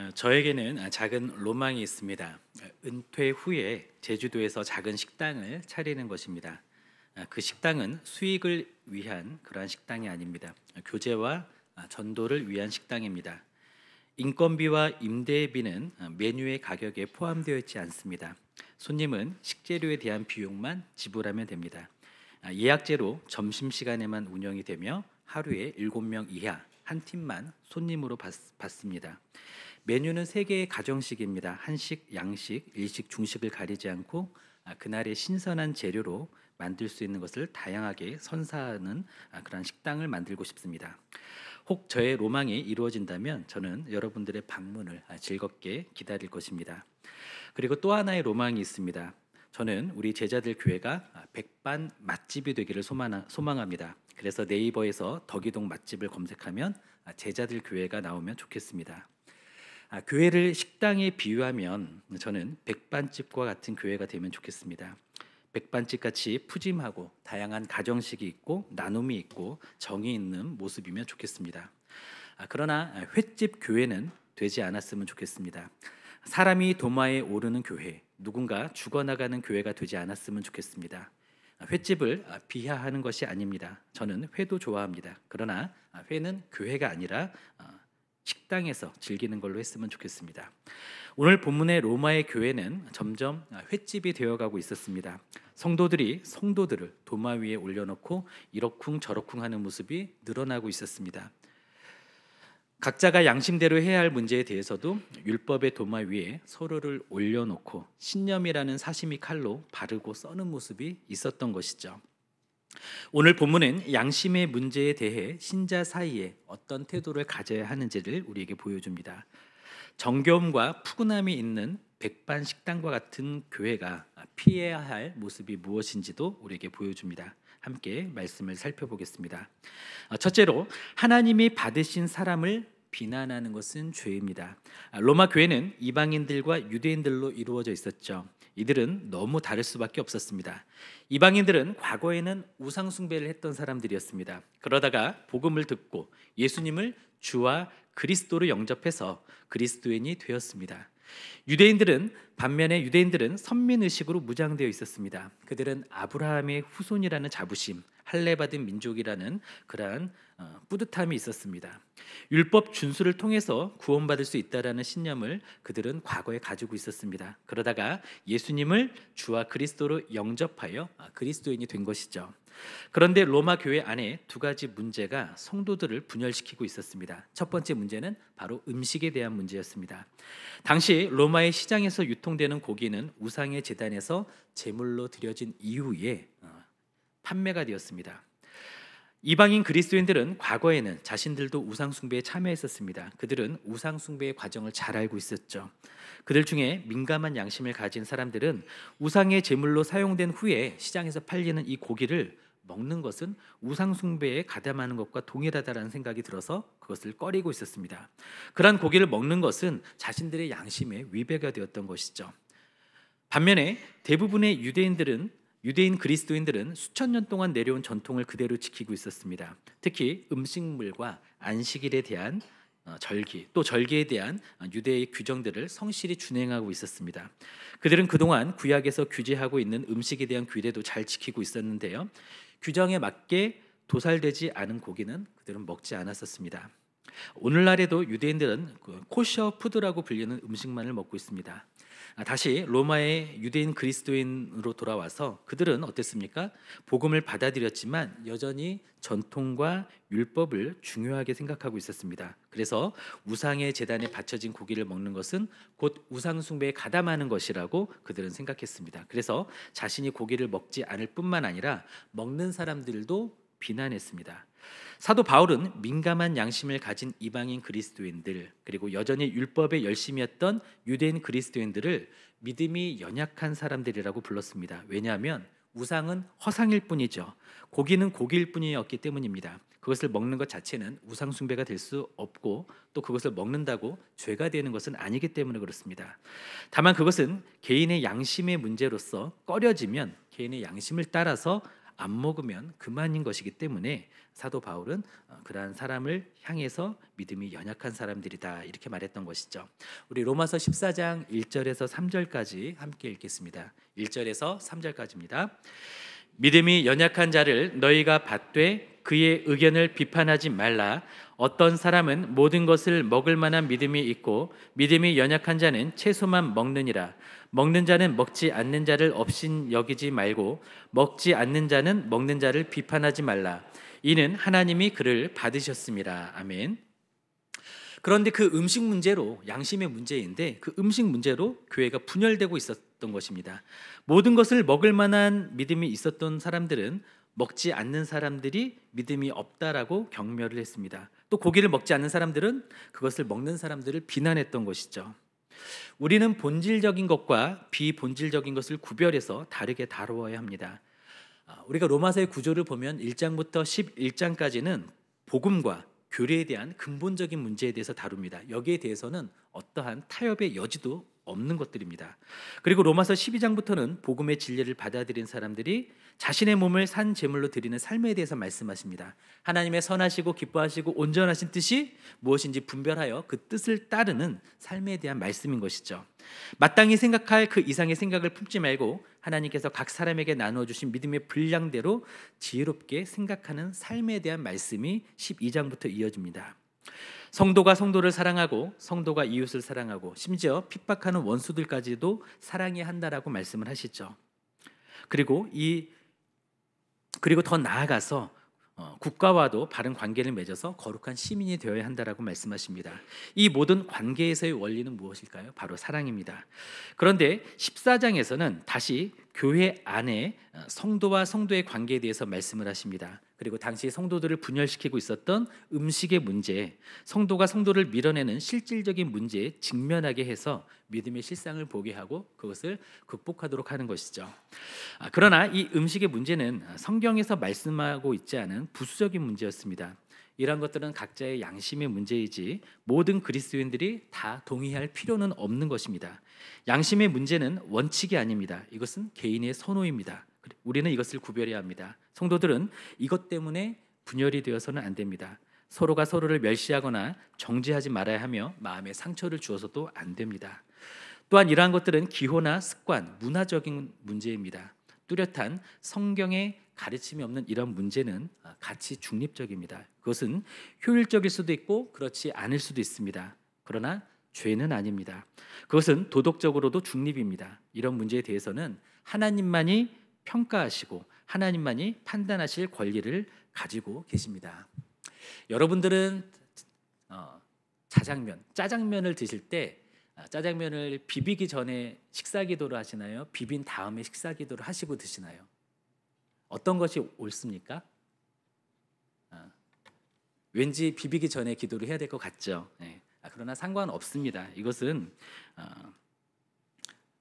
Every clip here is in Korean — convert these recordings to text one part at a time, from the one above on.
어, 저에게는 작은 로망이 있습니다. 은퇴 후에 제주도에서 작은 식당을 차리는 것입니다. 어, 그 식당은 수익을 위한 그러한 식당이 아닙니다. 교제와 어, 전도를 위한 식당입니다. 인건비와 임대비는 메뉴의 가격에 포함되어 있지 않습니다. 손님은 식재료에 대한 비용만 지불하면 됩니다. 예약제로 점심시간에만 운영이 되며 하루에 7명 이하 한 팀만 손님으로 받, 받습니다. 메뉴는 세 개의 가정식입니다. 한식, 양식, 일식, 중식을 가리지 않고 아, 그날의 신선한 재료로 만들 수 있는 것을 다양하게 선사하는 아, 그런 식당을 만들고 싶습니다. 혹 저의 로망이 이루어진다면 저는 여러분들의 방문을 아, 즐겁게 기다릴 것입니다. 그리고 또 하나의 로망이 있습니다. 저는 우리 제자들 교회가 백반 맛집이 되기를 소망합니다. 그래서 네이버에서 덕이동 맛집을 검색하면 제자들 교회가 나오면 좋겠습니다. 아, 교회를 식당에 비유하면 저는 백반집과 같은 교회가 되면 좋겠습니다. 백반집 같이 푸짐하고 다양한 가정식이 있고 나눔이 있고 정이 있는 모습이면 좋겠습니다. 아, 그러나 횟집 교회는 되지 않았으면 좋겠습니다. 사람이 도마에 오르는 교회, 누군가 죽어나가는 교회가 되지 않았으면 좋겠습니다. 아, 횟집을 아, 비하하는 것이 아닙니다. 저는 회도 좋아합니다. 그러나 아, 회는 교회가 아니라 식당에서 즐기는 걸로 했으면 좋겠습니다. 오늘 본문의 로마의 교회는 점점 횟집이 되어가고 있었습니다. 성도들이 성도들을 도마 위에 올려놓고 이러쿵 저러쿵 하는 모습이 늘어나고 있었습니다. 각자가 양심대로 해야 할 문제에 대해서도 율법의 도마 위에 서로를 올려놓고 신념이라는 사심이 칼로 바르고 써는 모습이 있었던 것이죠. 오늘 본문은 양심의 문제에 대해 신자 사이에 어떤 태도를 가져야 하는지를 우리에게 보여줍니다. 정겨과 푸근함이 있는 백반 식당과 같은 교회가 피해야 할 모습이 무엇인지도 우리에게 보여줍니다. 함께 말씀을 살펴보겠습니다. 어, 첫째로 하나님이 받으신 사람을 비난하는 것은 죄입니다. 아, 로마 교회는 이방인들과 유대인들로 이루어져 있었죠. 이들은 너무 다를 수밖에 없었습니다. 이방인들은 과거에는 우상 숭배를 했던 사람들이었습니다. 그러다가 복음을 듣고 예수님을 주와 그리스도로 영접해서 그리스도인이 되었습니다. 유대인들은 반면에 유대인들은 선민 의식으로 무장되어 있었습니다. 그들은 아브라함의 후손이라는 자부심, 할례 받은 민족이라는 그러한 어, 뿌듯함이 있었습니다. 율법 준수를 통해서 구원받을 수 있다라는 신념을 그들은 과거에 가지고 있었습니다. 그러다가 예수님을 주와 그리스도로 영접하여 아, 그리스도인이 된 것이죠. 그런데 로마 교회 안에 두 가지 문제가 성도들을 분열시키고 있었습니다. 첫 번째 문제는 바로 음식에 대한 문제였습니다. 당시 로마의 시장에서 유통되는 고기는 우상의 재단에서 제물로 드려진 이후에 어, 판매가 되었습니다. 이방인 그리스도인들은 과거에는 자신들도 우상 숭배에 참여했었습니다. 그들은 우상 숭배의 과정을 잘 알고 있었죠. 그들 중에 민감한 양심을 가진 사람들은 우상의 제물로 사용된 후에 시장에서 팔리는 이 고기를 먹는 것은 우상 숭배에 가담하는 것과 동일하다라는 생각이 들어서 그것을 꺼리고 있었습니다. 그러한 고기를 먹는 것은 자신들의 양심에 위배가 되었던 것이죠. 반면에 대부분의 유대인들은 유대인 그리스도인들은 수천 년 동안 내려온 전통을 그대로 지키고 있었습니다. 특히 음식물과 안식일에 대한 어, 절기 또 절기에 대한 유대의 규정들을 성실히 준행하고 있었습니다. 그들은 그동안 구약에서 규제하고 있는 음식에 대한 규례도 잘 지키고 있었는데요. 규정에 맞게 도살되지 않은 고기는 그들은 먹지 않았었습니다. 오늘날에도 유대인들은 그 코셔 푸드라고 불리는 음식만을 먹고 있습니다. 아, 다시 로마의 유대인 그리스도인으로 돌아와서 그들은 어땠습니까? 복음을 받아들였지만 여전히 전통과 율법을 중요하게 생각하고 있었습니다. 그래서 우상의 재단에 바쳐진 고기를 먹는 것은 곧 우상 숭배에 가담하는 것이라고 그들은 생각했습니다. 그래서 자신이 고기를 먹지 않을 뿐만 아니라 먹는 사람들도 비난했습니다. 사도 바울은 민감한 양심을 가진 이방인 그리스도인들 그리고 여전히 율법에 열심히 했던 유대인 그리스도인들을 믿음이 연약한 사람들이라고 불렀습니다. 왜냐하면 우상은 허상일 뿐이죠. 고기는 고기일 뿐이었기 때문입니다. 그것을 먹는 것 자체는 우상 숭배가 될 수 없고 또 그것을 먹는다고 죄가 되는 것은 아니기 때문에 그렇습니다. 다만 그것은 개인의 양심의 문제로서 꺼려지면 개인의 양심을 따라서 안 먹으면 그만인 것이기 때문에 사도 바울은 어, 그러한 사람을 향해서 믿음이 연약한 사람들이다 이렇게 말했던 것이죠. 우리 로마서 14장 1절에서 3절까지 함께 읽겠습니다. 1절에서 3절까지입니다. 믿음이 연약한 자를 너희가 받되 그의 의견을 비판하지 말라. 어떤 사람은 모든 것을 먹을 만한 믿음이 있고 믿음이 연약한 자는 채소만 먹느니라. 먹는 자는 먹지 않는 자를 없인 여기지 말고 먹지 않는 자는 먹는 자를 비판하지 말라. 이는 하나님이 그를 받으셨습니다. 아멘. 그런데 그 음식 문제로 양심의 문제인데 그 음식 문제로 교회가 분열되고 있었던 것입니다. 모든 것을 먹을 만한 믿음이 있었던 사람들은 먹지 않는 사람들이 믿음이 없다라고 경멸을 했습니다. 또 고기를 먹지 않는 사람들은 그것을 먹는 사람들을 비난했던 것이죠. 우리는 본질적인 것과 비본질적인 것을 구별해서 다르게 다루어야 합니다. 아, 우리가 로마서의 구조를 보면 1장부터 11장까지는 복음과 교리에 대한 근본적인 문제에 대해서 다룹니다. 여기에 대해서는 어떠한 타협의 여지도 없는 것들입니다. 그리고 로마서 12장부터는 복음의 진리를 받아들인 사람들이 자신의 몸을 산 제물로 드리는 삶에 대해서 말씀하십니다. 하나님의 선하시고 기뻐하시고 온전하신 뜻이 무엇인지 분별하여 그 뜻을 따르는 삶에 대한 말씀인 것이죠. 마땅히 생각할 그 이상의 생각을 품지 말고 하나님께서 각 사람에게 나누어 주신 믿음의 분량대로 지혜롭게 생각하는 삶에 대한 말씀이 12장부터 이어집니다. 성도가 성도를 사랑하고 성도가 이웃을 사랑하고 심지어 핍박하는 원수들까지도 사랑해야 한다라고 말씀을 하시죠. 그리고 이 그리고 더 나아가서 어, 국가와도 바른 관계를 맺어서 거룩한 시민이 되어야 한다라고 말씀하십니다. 이 모든 관계에서의 원리는 무엇일까요? 바로 사랑입니다. 그런데 14장에서는 다시 교회 안에 어, 성도와 성도의 관계에 대해서 말씀을 하십니다. 그리고 당시 성도들을 분열시키고 있었던 음식의 문제, 성도가 성도를 밀어내는 실질적인 문제에 직면하게 해서 믿음의 실상을 보게 하고 그것을 극복하도록 하는 것이죠. 아, 그러나 이 음식의 문제는 어, 성경에서 말씀하고 있지 않은 부수적인 문제였습니다. 이런 것들은 각자의 양심의 문제이지 모든 그리스도인들이 다 동의할 필요는 없는 것입니다. 양심의 문제는 원칙이 아닙니다. 이것은 개인의 선호입니다. 우리는 이것을 구별해야 합니다. 성도들은 이것 때문에 분열이 되어서는 안 됩니다. 서로가 서로를 멸시하거나 정죄하지 말아야 하며 마음에 상처를 주어서도 안 됩니다. 또한 이러한 것들은 기호나 습관, 문화적인 문제입니다. 뚜렷한 성경의 가르침이 없는 이런 문제는 가치 아, 중립적입니다. 그것은 효율적일 수도 있고 그렇지 않을 수도 있습니다. 그러나 죄는 아닙니다. 그것은 도덕적으로도 중립입니다. 이런 문제에 대해서는 하나님만이 평가하시고 하나님만이 판단하실 권리를 가지고 계십니다. 여러분들은 자장면, 어, 짜장면을 드실 때 아, 짜장면을 비비기 전에 식사 기도를 하시나요? 비빈 다음에 식사 기도를 하시고 드시나요? 어떤 것이 옳습니까? 아, 왠지 비비기 전에 기도를 해야 될 것 같죠. 네. 아, 그러나 상관없습니다. 이것은 아,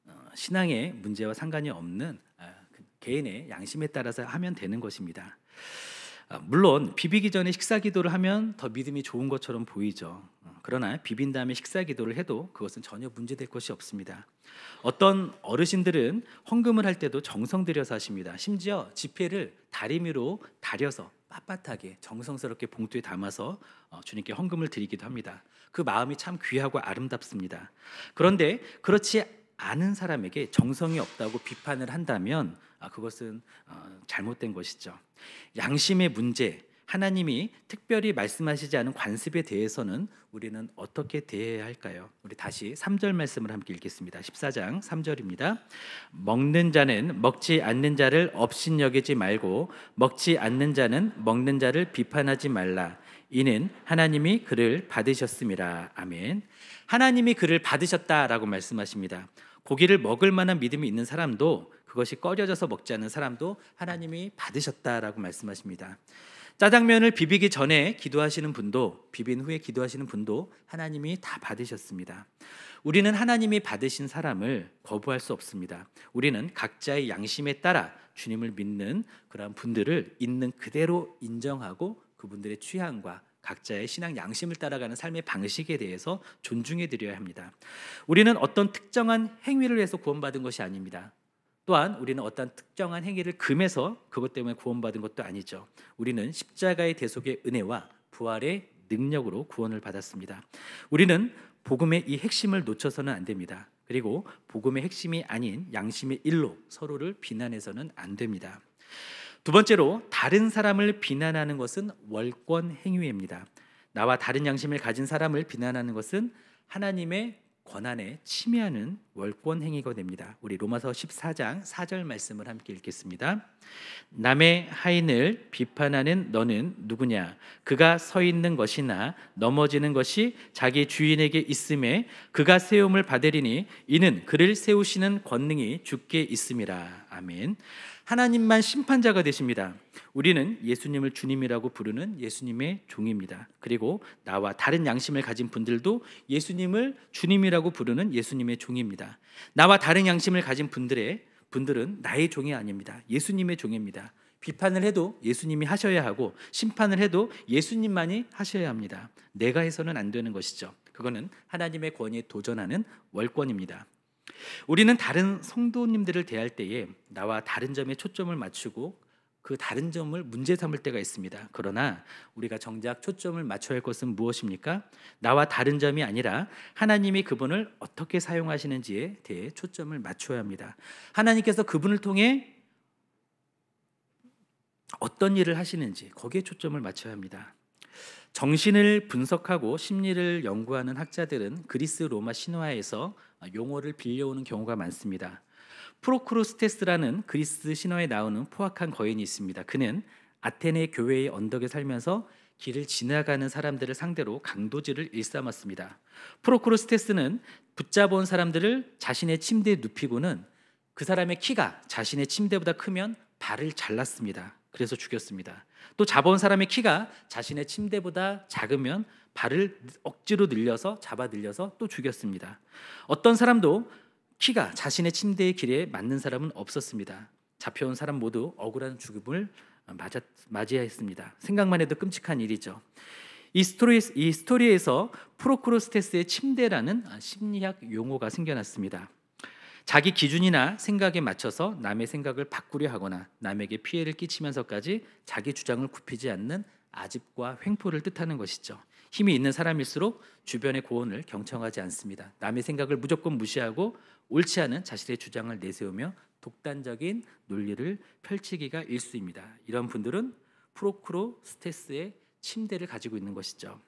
어, 신앙의 문제와 상관이 없는 아, 그 개인의 양심에 따라서 하면 되는 것입니다. 아, 물론 비비기 전에 식사 기도를 하면 더 믿음이 좋은 것처럼 보이죠. 어, 그러나 비빈 다음에 식사 기도를 해도 그것은 전혀 문제될 것이 없습니다. 어떤 어르신들은 헌금을 할 때도 정성 들여서 하십니다. 심지어 지폐를 다리미로 다려서 빳빳하게 정성스럽게 봉투에 담아서 어, 주님께 헌금을 드리기도 합니다. 그 마음이 참 귀하고 아름답습니다. 그런데 그렇지 않은 사람에게 정성이 없다고 비판을 한다면 아, 그것은 어, 잘못된 것이죠. 양심의 문제, 하나님이 특별히 말씀하시지 않은 관습에 대해서는 우리는 어떻게 대해야 할까요? 우리 다시 3절 말씀을 함께 읽겠습니다. 14장 3절입니다. 먹는 자는 먹지 않는 자를 업신 여기지 말고 먹지 않는 자는 먹는 자를 비판하지 말라. 이는 하나님이 그를 받으셨습니다. 아멘. 하나님이 그를 받으셨다라고 말씀하십니다. 고기를 먹을 만한 믿음이 있는 사람도 그것이 꺼려져서 먹지 않는 사람도 하나님이 받으셨다라고 말씀하십니다. 짜장면을 비비기 전에 기도하시는 분도 비빈 후에 기도하시는 분도 하나님이 다 받으셨습니다. 우리는 하나님이 받으신 사람을 거부할 수 없습니다. 우리는 각자의 양심에 따라 주님을 믿는 그러 분들을 있는 그대로 인정하고 그분들의 취향과 각자의 신앙 양심을 따라가는 삶의 방식에 대해서 존중해 드려야 합니다. 우리는 어떤 특정한 행위를 해서 구원받은 것이 아닙니다. 또한 우리는 어떤 특정한 행위를 금해서 그것 때문에 구원받은 것도 아니죠. 우리는 십자가의 대속의 은혜와 부활의 능력으로 구원을 받았습니다. 우리는 복음의 이 핵심을 놓쳐서는 안 됩니다. 그리고 복음의 핵심이 아닌 양심의 일로 서로를 비난해서는 안 됩니다. 두 번째로 다른 사람을 비난하는 것은 월권 행위입니다. 나와 다른 양심을 가진 사람을 비난하는 것은 하나님의 권한에 침해하는 월권 행위가 됩니다. 우리 로마서 14장 4절 말씀을 함께 읽겠습니다. 남의 하인을 비판하는 너는 누구냐? 그가 서 있는 것이나 넘어지는 것이 자기 주인에게 있음에 그가 세움을 받으리니 이는 그를 세우시는 권능이 주께 있음이라. 아멘. 하나님만 심판자가 되십니다. 우리는 예수님을 주님이라고 부르는 예수님의 종입니다. 그리고 나와 다른 양심을 가진 분들도 예수님을 주님이라고 부르는 예수님의 종입니다. 나와 다른 양심을 가진 분들의 분들은 나의 종이 아닙니다. 예수님의 종입니다. 비판을 해도 예수님이 하셔야 하고 심판을 해도 예수님만이 하셔야 합니다. 내가 해서는 안 되는 것이죠. 그거는 하나님의 권위에 도전하는 월권입니다. 우리는 다른 성도님들을 대할 때에 나와 다른 점에 초점을 맞추고 그 다른 점을 문제 삼을 때가 있습니다. 그러나 우리가 정작 초점을 맞춰야 할 것은 무엇입니까? 나와 다른 점이 아니라 하나님이 그분을 어떻게 사용하시는지에 대해 초점을 맞춰야 합니다. 하나님께서 그분을 통해 어떤 일을 하시는지 거기에 초점을 맞춰야 합니다. 정신을 분석하고 심리를 연구하는 학자들은 그리스 로마 신화에서 용어를 빌려오는 경우가 많습니다. 프로크루스테스라는 그리스 신화에 나오는 포악한 거인이 있습니다. 그는 아테네 교회의 언덕에 살면서 길을 지나가는 사람들을 상대로 강도질을 일삼았습니다. 프로크루스테스는붙잡은 사람들을 자신의 침대에 눕히고는 그 사람의 키가 자신의 침대보다 크면 발을 잘랐습니다. 그래서 죽였습니다. 또 잡아온 사람의 키가 자신의 침대보다 작으면 발을 억지로 늘려서 잡아 늘려서 또 죽였습니다. 어떤 사람도 키가 자신의 침대의 길에 맞는 사람은 없었습니다. 잡혀온 사람 모두 억울한 죽음을 맞아, 맞이했습니다. 생각만 해도 끔찍한 일이죠. 이, 스토리, 이 스토리에서 프로크로스테스의 침대라는 심리학 용어가 생겨났습니다. 자기 기준이나 생각에 맞춰서 남의 생각을 바꾸려 하거나 남에게 피해를 끼치면서까지 자기 주장을 굽히지 않는 아집과 횡포를 뜻하는 것이죠. 힘이 있는 사람일수록 주변의 고언을 경청하지 않습니다. 남의 생각을 무조건 무시하고 옳지 않은 자신의 주장을 내세우며 독단적인 논리를 펼치기가 일수입니다. 이런 분들은 프로크로스테스의 침대를 가지고 있는 것이죠.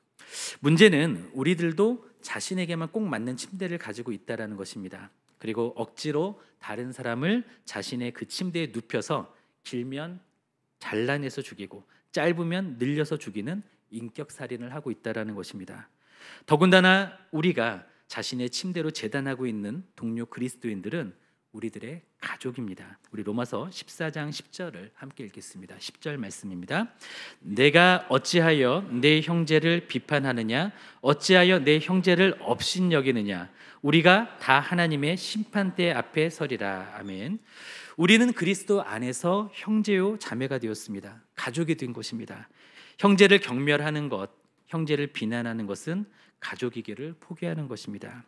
문제는 우리들도 자신에게만 꼭 맞는 침대를 가지고 있다라는 것입니다. 그리고 억지로 다른 사람을 자신의 그 침대에 눕혀서 길면 잘라내서 죽이고 짧으면 늘려서 죽이는 인격 살인을 하고 있다라는 것입니다. 더군다나 우리가 자신의 침대로 재단하고 있는 동료 그리스도인들은 우리들의 가족입니다. 우리 로마서 14장 10절을 함께 읽겠습니다. 10절 말씀입니다. 내가 어찌하여 내 형제를 비판하느냐? 어찌하여 내 형제를 업신여기느냐? 우리가 다 하나님의 심판대 앞에 서리라. 아멘. 우리는 그리스도 안에서 형제요 자매가 되었습니다. 가족이 된 것입니다. 형제를 경멸하는 것, 형제를 비난하는 것은 가족이기를 포기하는 것입니다.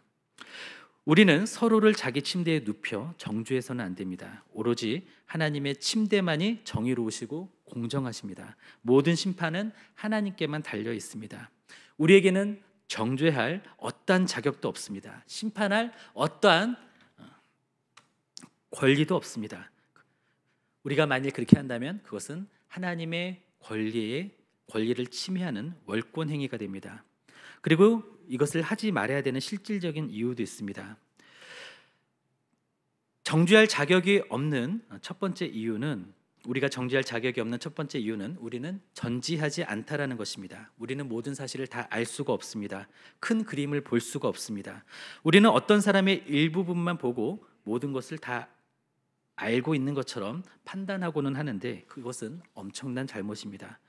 우리는 서로를 자기 침대에 눕혀 정죄해서는 안 됩니다. 오로지 하나님의 침대만이 정의로우시고 공정하십니다. 모든 심판은 하나님께만 달려 있습니다. 우리에게는 정죄할 어떠한 자격도 없습니다. 심판할 어떠한 어, 권리도 없습니다. 우리가 만일 그렇게 한다면 그것은 하나님의 권리에 권리를 침해하는 월권 행위가 됩니다. 그리고 이것을 하지 말아야 되는 실질적인 이유도 있습니다. 정죄할 자격이 없는 첫 번째 이유는 우리가 정죄할 자격이 없는 첫 번째 이유는 우리는 전지하지 않다라는 것입니다. 우리는 모든 사실을 다 알 수가 없습니다. 큰 그림을 볼 수가 없습니다. 우리는 어떤 사람의 일부분만 보고 모든 것을 다 알고 있는 것처럼 판단하고는 하는데 그것은 엄청난 잘못입니다.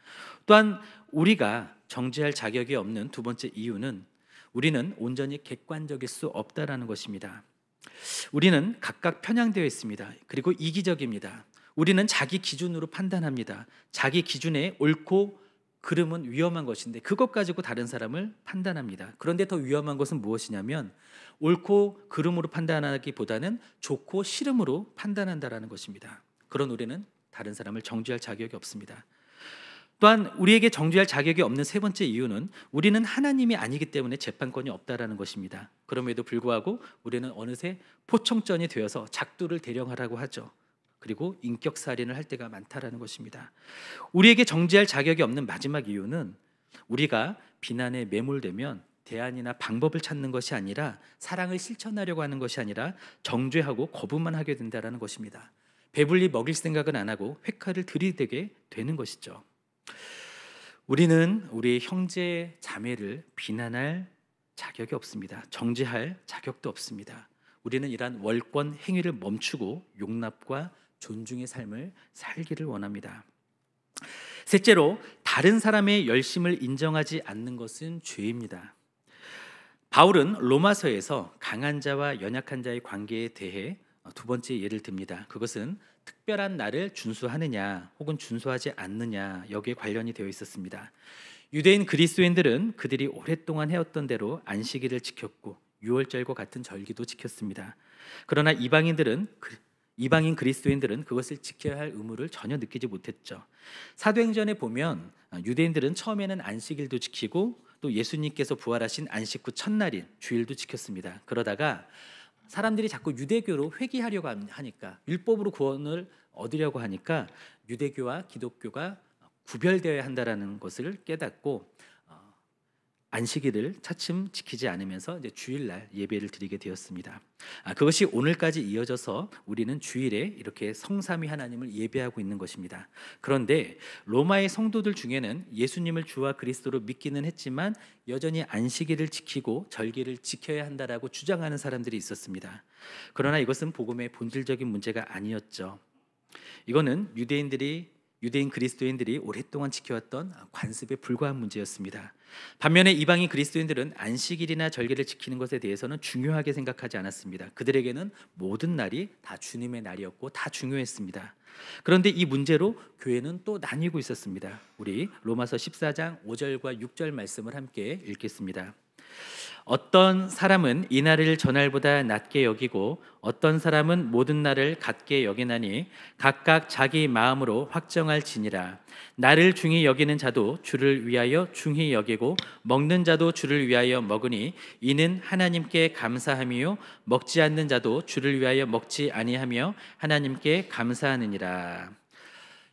또한 우리가 정죄할 자격이 없는 두 번째 이유는 우리는 온전히 객관적일 수 없다라는 것입니다. 우리는 각각 편향되어 있습니다. 그리고 이기적입니다. 우리는 자기 기준으로 판단합니다. 자기 기준에 옳고 그름은 위험한 것인데 그것 가지고 다른 사람을 판단합니다. 그런데 더 위험한 것은 무엇이냐면 옳고 그름으로 판단하기보다는 좋고 싫음으로 판단한다라는 것입니다. 그런 우리는 다른 사람을 정죄할 자격이 없습니다. 또한 우리에게 정죄할 자격이 없는 세 번째 이유는 우리는 하나님이 아니기 때문에 재판권이 없다라는 것입니다. 그럼에도 불구하고 우리는 어느새 포청전이 되어서 작두를 대령하라고 하죠. 그리고 인격 살인을 할 때가 많다라는 것입니다. 우리에게 정죄할 자격이 없는 마지막 이유는 우리가 비난에 매몰되면 대안이나 방법을 찾는 것이 아니라 사랑을 실천하려고 하는 것이 아니라 정죄하고 거부만 하게 된다라는 것입니다. 배불리 먹일 생각은 안 하고 회칼을 들이대게 되는 것이죠. 우리는 우리 형제 자매를 비난할 자격이 없습니다. 정죄할 자격도 없습니다. 우리는 이러한 월권 행위를 멈추고 용납과 존중의 삶을 살기를 원합니다. 셋째로 다른 사람의 열심을 인정하지 않는 것은 죄입니다. 바울은 로마서에서 강한 자와 연약한 자의 관계에 대해 두 번째 예를 듭니다. 그것은 특별한 날을 준수하느냐 혹은 준수하지 않느냐 여기에 관련이 되어 있었습니다. 유대인 그리스도인들은 그들이 오랫동안 해왔던 대로 안식일을 지켰고 유월절과 같은 절기도 지켰습니다. 그러나 이방인들은 그 이방인 그리스도인들은 그것을 지켜야 할 의무를 전혀 느끼지 못했죠. 사도행전에 보면 유대인들은 처음에는 안식일도 지키고 또 예수님께서 부활하신 안식 후 첫날인 주일도 지켰습니다. 그러다가 사람들이 자꾸 유대교로 회귀하려고 하니까 율법으로 구원을 얻으려고 하니까 유대교와 기독교가 구별되어야 한다라는 것을 깨닫고 안식일을 차츰 지키지 않으면서 이제 주일날 예배를 드리게 되었습니다. 아, 그것이 오늘까지 이어져서 우리는 주일에 이렇게 성삼위 하나님을 예배하고 있는 것입니다. 그런데 로마의 성도들 중에는 예수님을 주와 그리스도로 믿기는 했지만 여전히 안식일을 지키고 절기를 지켜야 한다라고 주장하는 사람들이 있었습니다. 그러나 이것은 복음의 본질적인 문제가 아니었죠. 이거는 유대인들이 유대인 그리스도인들이 오랫동안 지켜왔던 관습에 불과한 문제였습니다. 반면에 이방인 그리스도인들은 안식일이나 절개를 지키는 것에 대해서는 중요하게 생각하지 않았습니다. 그들에게는 모든 날이 다 주님의 날이었고 다 중요했습니다. 그런데 이 문제로 교회는 또 나뉘고 있었습니다. 우리 로마서 14장 5절과 6절 말씀을 함께 읽겠습니다. 어떤 사람은 이 날을 전날보다 낮게 여기고 어떤 사람은 모든 날을 같게 여기나니 각각 자기 마음으로 확정할지니라 나를 중히 여기는 자도 주를 위하여 중히 여기고 먹는 자도 주를 위하여 먹으니 이는 하나님께 감사함이요 먹지 않는 자도 주를 위하여 먹지 아니하며 하나님께 감사하느니라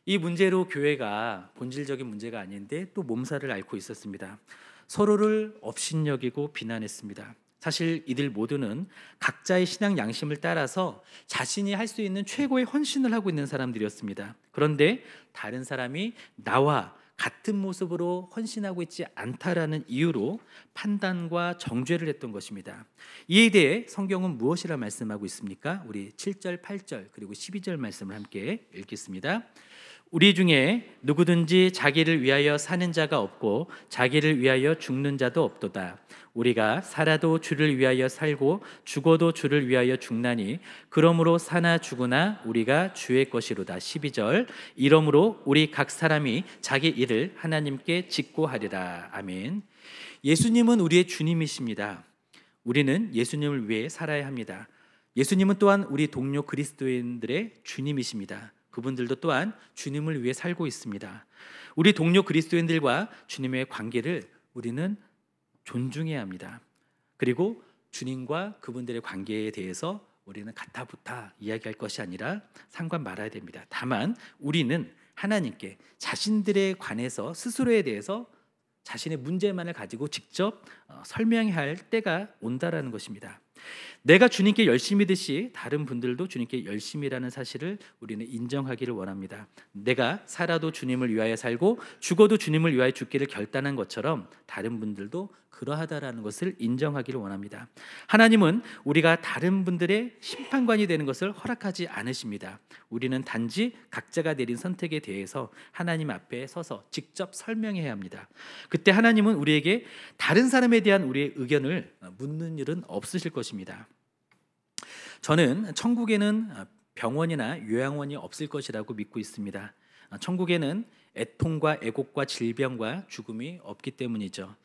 이 문제로 교회가 본질적인 문제가 아닌데 또 몸살을 앓고 있었습니다. 서로를 업신여기고 비난했습니다. 사실 이들 모두는 각자의 신앙 양심을 따라서 자신이 할 수 있는 최고의 헌신을 하고 있는 사람들이었습니다. 그런데 다른 사람이 나와 같은 모습으로 헌신하고 있지 않다라는 이유로 판단과 정죄를 했던 것입니다. 이에 대해 성경은 무엇이라 말씀하고 있습니까? 우리 7절, 8절 그리고 12절 말씀을 함께 읽겠습니다. 우리 중에 누구든지 자기를 위하여 사는 자가 없고 자기를 위하여 죽는 자도 없도다. 우리가 살아도 주를 위하여 살고 죽어도 주를 위하여 죽나니 그러므로 사나 죽으나 우리가 주의 것이로다. 12절. 이러므로 우리 각 사람이 자기 일을 하나님께 짓고 하리라. 아멘. 예수님은 우리의 주님이십니다. 우리는 예수님을 위해 살아야 합니다. 예수님은 또한 우리 동료 그리스도인들의 주님이십니다. 그분들도 또한 주님을 위해 살고 있습니다. 우리 동료 그리스도인들과 주님의 관계를 우리는 존중해야 합니다. 그리고 주님과 그분들의 관계에 대해서 우리는 가타부타 이야기할 것이 아니라 상관 말아야 됩니다. 다만 우리는 하나님께 자신들에 관해서 스스로에 대해서 자신의 문제만을 가지고 직접 어, 설명할 때가 온다라는 것입니다. 내가 주님께 열심이듯이 다른 분들도 주님께 열심이라는 사실을 우리는 인정하기를 원합니다. 내가 살아도 주님을 위하여 살고 죽어도 주님을 위하여 죽기를 결단한 것처럼 다른 분들도 그러하다라는 것을 인정하기를 원합니다. 하나님은 우리가 다른 분들의 심판관이 되는 것을 허락하지 않으십니다. 우리는 단지 각자가 내린 선택에 대해서 하나님 앞에 서서 직접 설명해야 합니다. 그때 하나님은 우리에게 다른 사람에 대한 우리의 의견을 묻는 일은 없으실 것입니다. 저는 천국에는 병원이나 요양원이 없을 것이라고 믿고 있습니다. 천국에는 애통과 애곡과 질병과 죽음이 없기 때문이죠.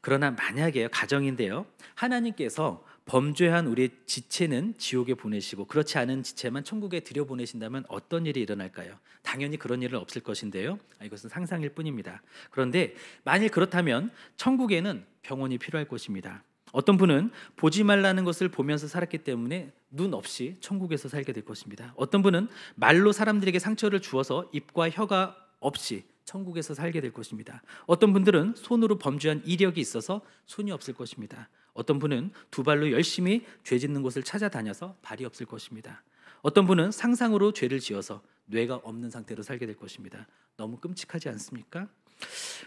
그러나 만약에 가정인데요. 하나님께서 범죄한 우리의 지체는 지옥에 보내시고 그렇지 않은 지체만 천국에 들여보내신다면 어떤 일이 일어날까요? 당연히 그런 일은 없을 것인데요. 아, 이것은 상상일 뿐입니다. 그런데 만일 그렇다면 천국에는 병원이 필요할 것입니다. 어떤 분은 보지 말라는 것을 보면서 살았기 때문에 눈 없이 천국에서 살게 될 것입니다. 어떤 분은 말로 사람들에게 상처를 주어서 입과 혀가 없이 천국에서 살게 될 것입니다. 어떤 분들은 손으로 범죄한 이력이 있어서 손이 없을 것입니다. 어떤 분은 두 발로 열심히 죄 짓는 곳을 찾아다녀서 발이 없을 것입니다. 어떤 분은 상상으로 죄를 지어서 뇌가 없는 상태로 살게 될 것입니다. 너무 끔찍하지 않습니까?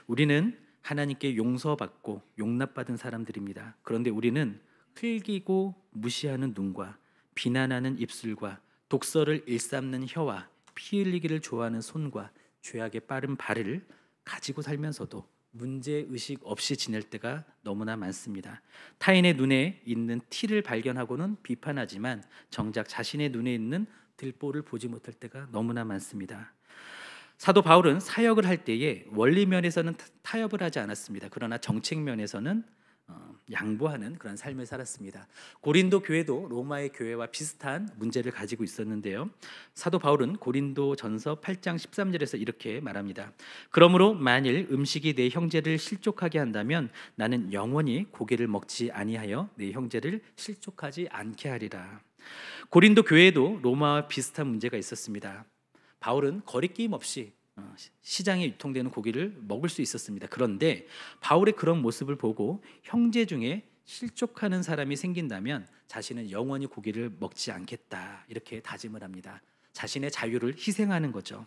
우리는 하나님께 용서받고 용납받은 사람들입니다. 그런데 우리는 흘기고 무시하는 눈과 비난하는 입술과 독서를 일삼는 혀와 피 흘리기를 좋아하는 손과 죄악의 빠른 발을 가지고 살면서도 문제 의식 없이 지낼 때가 너무나 많습니다. 타인의 눈에 있는 티를 발견하고는 비판하지만 정작 자신의 눈에 있는 들보를 보지 못할 때가 너무나 많습니다. 사도 바울은 사역을 할 때에 원리 면에서는 타협을 하지 않았습니다. 그러나 정책 면에서는 어, 양보하는 그런 삶을 살았습니다. 고린도 교회도 로마의 교회와 비슷한 문제를 가지고 있었는데요. 사도 바울은 고린도 전서 8장 13절에서 이렇게 말합니다. 그러므로 만일 음식이 내 형제를 실족하게 한다면 나는 영원히 고기를 먹지 아니하여 내 형제를 실족하지 않게 하리라. 고린도 교회도 로마와 비슷한 문제가 있었습니다. 바울은 거리낌 없이 어, 시장에 유통되는 고기를 먹을 수 있었습니다. 그런데 바울의 그런 모습을 보고 형제 중에 실족하는 사람이 생긴다면 자신은 영원히 고기를 먹지 않겠다 이렇게 다짐을 합니다. 자신의 자유를 희생하는 거죠.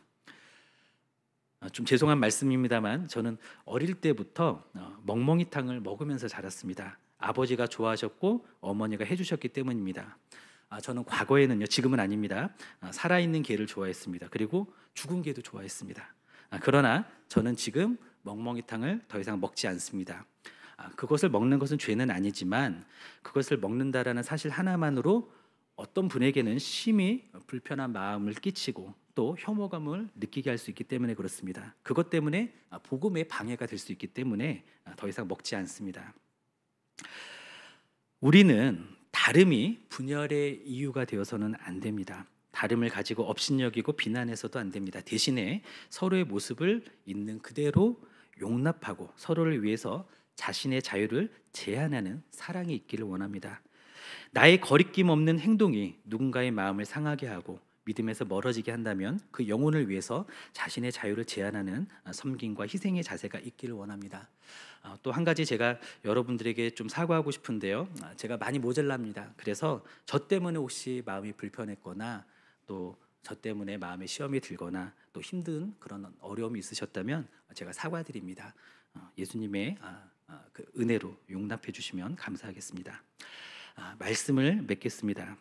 어, 좀 죄송한 말씀입니다만 저는 어릴 때부터 어, 멍멍이탕을 먹으면서 자랐습니다. 아버지가 좋아하셨고 어머니가 해주셨기 때문입니다. 아, 저는 과거에는요, 지금은 아닙니다. 아, 살아있는 개를 좋아했습니다. 그리고 죽은 개도 좋아했습니다. 아, 그러나 저는 지금 멍멍이탕을 더 이상 먹지 않습니다. 그것을 먹는 것은 죄는 아니지만 그것을 먹는다라는 사실 하나만으로 어떤 분에게는 심히 불편한 마음을 끼치고 또 혐오감을 느끼게 할 수 있기 때문에 그렇습니다. 그것 때문에 복음의 방해가 될 수 있기 때문에 더 이상 먹지 않습니다. 우리는 다름이 분열의 이유가 되어서는 안 됩니다. 다름을 가지고 업신여기고 비난해서도 안 됩니다. 대신에 서로의 모습을 있는 그대로 용납하고 서로를 위해서 자신의 자유를 제한하는 사랑이 있기를 원합니다. 나의 거리낌 없는 행동이 누군가의 마음을 상하게 하고 믿음에서 멀어지게 한다면 그 영혼을 위해서 자신의 자유를 제한하는 어, 섬김과 희생의 자세가 있기를 원합니다. 어, 또한 가지 제가 여러분들에게 좀 사과하고 싶은데요. 어, 제가 많이 모자랍니다. 그래서 저 때문에 혹시 마음이 불편했거나 또 저 때문에 마음에 시험이 들거나 또 힘든 그런 어려움이 있으셨다면 제가 사과드립니다. 예수님의 아, 아, 그 은혜로 용납해 주시면 감사하겠습니다. 아, 말씀을 맺겠습니다.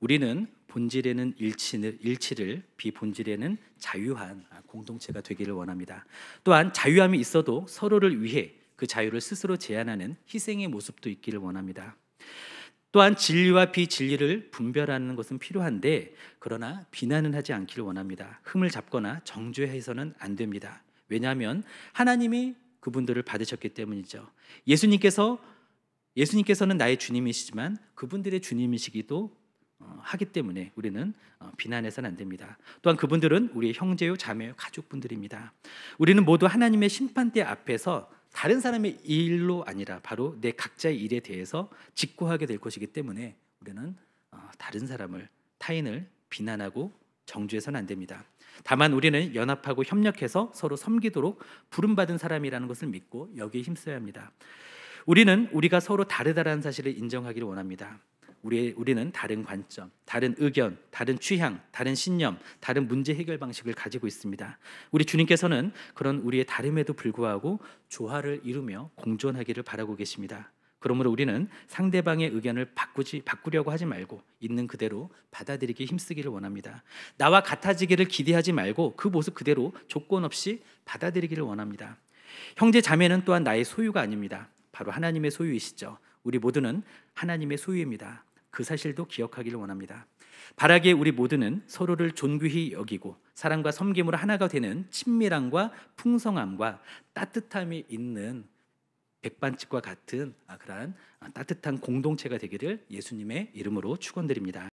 우리는 본질에는 일치를, 일치를 비본질에는 자유한 공동체가 되기를 원합니다. 또한 자유함이 있어도 서로를 위해 그 자유를 스스로 제한하는 희생의 모습도 있기를 원합니다. 또한 진리와 비진리를 분별하는 것은 필요한데 그러나 비난은 하지 않기를 원합니다. 흠을 잡거나 정죄해서는 안 됩니다. 왜냐하면 하나님이 그분들을 받으셨기 때문이죠. 예수님께서 예수님께서는 나의 주님이시지만 그분들의 주님이시기도 어, 하기 때문에 우리는 어, 비난해서는 안 됩니다. 또한 그분들은 우리의 형제요 자매요 가족분들입니다. 우리는 모두 하나님의 심판대 앞에서 다른 사람의 일로 아니라 바로 내 각자의 일에 대해서 직구하게 될 것이기 때문에 우리는 어, 다른 사람을 타인을 비난하고 정죄해서는 안 됩니다. 다만 우리는 연합하고 협력해서 서로 섬기도록 부름받은 사람이라는 것을 믿고 여기에 힘써야 합니다. 우리는 우리가 서로 다르다라는 사실을 인정하기를 원합니다. 우리 우리는 다른 관점, 다른 의견, 다른 취향, 다른 신념, 다른 문제 해결 방식을 가지고 있습니다. 우리 주님께서는 그런 우리의 다름에도 불구하고 조화를 이루며 공존하기를 바라고 계십니다. 그러므로 우리는 상대방의 의견을 바꾸지 바꾸려고 하지 말고 있는 그대로 받아들이기 힘쓰기를 원합니다. 나와 같아지기를 기대하지 말고 그 모습 그대로 조건 없이 받아들이기를 원합니다. 형제 자매는 또한 나의 소유가 아닙니다. 바로 하나님의 소유이시죠. 우리 모두는 하나님의 소유입니다. 그 사실도 기억하기를 원합니다. 바라기에 우리 모두는 서로를 존귀히 여기고 사랑과 섬김으로 하나가 되는 친밀함과 풍성함과 따뜻함이 있는 백반집과 같은 아, 그러한 따뜻한 공동체가 되기를 예수님의 이름으로 축원드립니다.